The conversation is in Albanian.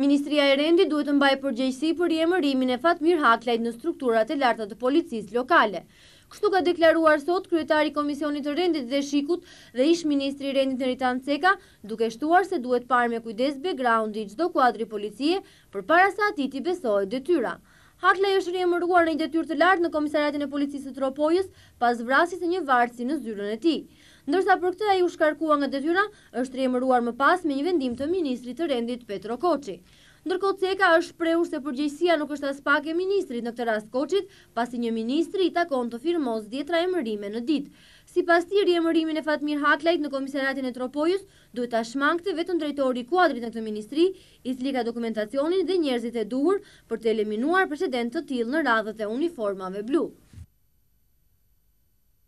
Ministria e rendi duhet të mbaj përgjegjësi për emërimin e Fatmir Haklajt në strukturat e lartat të policisë lokale. Kështu ka deklaruar sot kryetari Komisionit të rendit dhe shikut dhe ish ministri rendit në Ritan Ceka, duke shtuar se duhet parë me kujdes background i gjdo kuadri policie për para sa ati ti besojt dhe tyra. Hakle është një në i detyrë të lartë në Komisaratin e Policisë të Tropojës pas vrasis e një vartësi në zyrën e ti. Ndërsa për këtë e ju shkarkua nga detyra, është një më pas me një vendim të Ministri të Rendit Petro Koqi. Ndërko Ceka është preur se përgjëjësia nuk është as pak e ministrit në këtë rast koqit, pasi një ministri i takon të firmos djetra e mërime në dit. Si pas tiri e mërimin e Fatmir Haklajt në Komisaratin e Tropojus, duhet të shmangte vetën drejtori kuadrit në këtë ministri, i slika dokumentacionin dhe njerëzit e duhur për të eliminuar president të tilë në radhët e uniformave blu.